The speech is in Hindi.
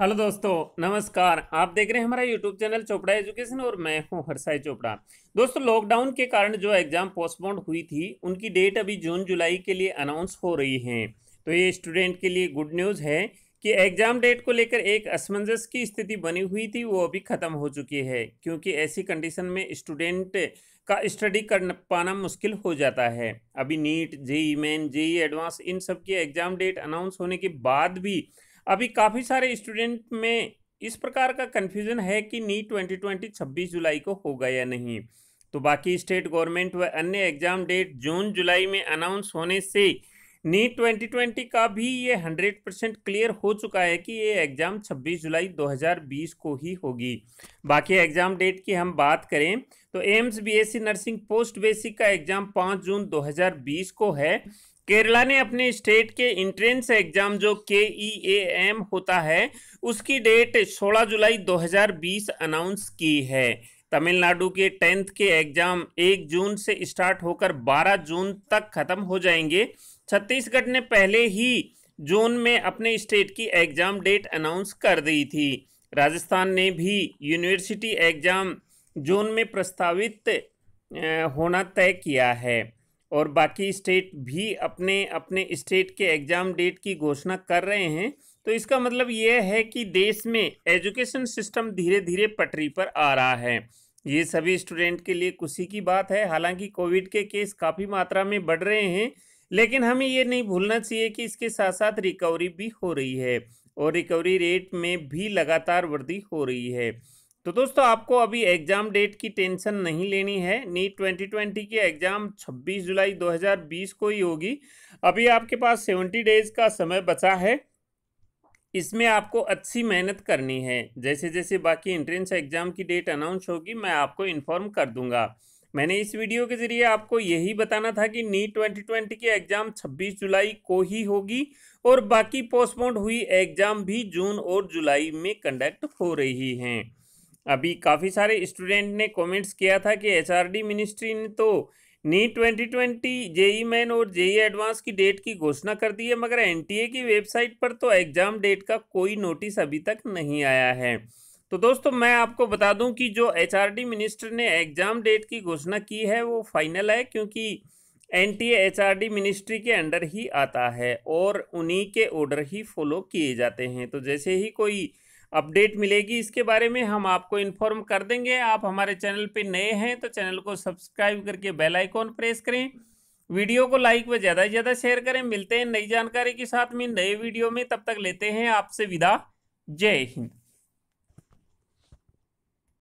हेलो दोस्तों नमस्कार आप देख रहे हैं हमारा यूट्यूब चैनल चोपड़ा एजुकेशन और मैं हूं हरसाई चोपड़ा दोस्तों लॉकडाउन के कारण जो एग्ज़ाम पोस्टपोन्ड हुई थी उनकी डेट अभी जून जुलाई के लिए अनाउंस हो रही है तो ये स्टूडेंट के लिए गुड न्यूज़ है कि एग्ज़ाम डेट को लेकर एक असमंजस की स्थिति बनी हुई थी वो अभी ख़त्म हो चुकी है क्योंकि ऐसी कंडीशन में स्टूडेंट का स्टडी कर पाना मुश्किल हो जाता है अभी NEET JEE main JEE advance इन सब की एग्ज़ाम डेट अनाउंस होने के बाद भी अभी काफ़ी सारे स्टूडेंट में इस प्रकार का कन्फ्यूज़न है कि नीट ट्वेंटी ट्वेंटी छब्बीस जुलाई को होगा या नहीं तो बाकी स्टेट गवर्नमेंट व अन्य एग्ज़ाम डेट जून जुलाई में अनाउंस होने से नीट 2020 का भी ये 100 परसेंट क्लियर हो चुका है कि ये एग्ज़ाम 26 जुलाई 2020 को ही होगी बाकी एग्ज़ाम डेट की हम बात करें तो AIIMS BSc nursing post basic का एग्ज़ाम 5 जून 2020 को है केरला ने अपने स्टेट के इंट्रेंस एग्जाम जो के ई ए एम होता है उसकी डेट 16 जुलाई 2020 अनाउंस की है तमिलनाडु के टेंथ के एग्जाम 1 जून से स्टार्ट होकर 12 जून तक खत्म हो जाएंगे छत्तीसगढ़ ने पहले ही जून में अपने स्टेट की एग्जाम डेट अनाउंस कर दी थी राजस्थान ने भी यूनिवर्सिटी एग्जाम जून में प्रस्तावित होना तय किया है और बाकी स्टेट भी अपने अपने स्टेट के एग्ज़ाम डेट की घोषणा कर रहे हैं तो इसका मतलब यह है कि देश में एजुकेशन सिस्टम धीरे धीरे पटरी पर आ रहा है ये सभी स्टूडेंट के लिए खुशी की बात है हालांकि कोविड के केस काफ़ी मात्रा में बढ़ रहे हैं लेकिन हमें ये नहीं भूलना चाहिए कि इसके साथ साथ रिकवरी भी हो रही है और रिकवरी रेट में भी लगातार वृद्धि हो रही है तो दोस्तों आपको अभी एग्ज़ाम डेट की टेंशन नहीं लेनी है नीट 2020 की एग्ज़ाम 26 जुलाई 2020 को ही होगी अभी आपके पास 70 डेज का समय बचा है इसमें आपको अच्छी मेहनत करनी है जैसे जैसे बाकी एंट्रेंस एग्ज़ाम की डेट अनाउंस होगी मैं आपको इन्फॉर्म कर दूंगा मैंने इस वीडियो के ज़रिए आपको यही बताना था कि नीट ट्वेंटी की एग्ज़ाम छब्बीस जुलाई को ही होगी और बाकी पोस्टपोन्ड हुई एग्ज़ाम भी जून और जुलाई में कंडक्ट हो रही हैं अभी काफ़ी सारे स्टूडेंट ने कमेंट्स किया था कि एचआरडी मिनिस्ट्री ने तो नी 2020 जेई मैन और जेई एडवांस की डेट की घोषणा कर दी है मगर एनटीए की वेबसाइट पर तो एग्ज़ाम डेट का कोई नोटिस अभी तक नहीं आया है तो दोस्तों मैं आपको बता दूं कि जो एचआरडी मिनिस्टर ने एग्ज़ाम डेट की घोषणा की है वो फाइनल है क्योंकि एन टी मिनिस्ट्री के अंडर ही आता है और उन्हीं के ऑर्डर ही फॉलो किए जाते हैं तो जैसे ही कोई अपडेट मिलेगी इसके बारे में हम आपको इन्फॉर्म कर देंगे आप हमारे चैनल पे नए हैं तो चैनल को सब्सक्राइब करके बेल आइकॉन प्रेस करें वीडियो को लाइक व ज़्यादा से ज़्यादा शेयर करें मिलते हैं नई जानकारी के साथ में नए वीडियो में तब तक लेते हैं आपसे विदा जय हिंद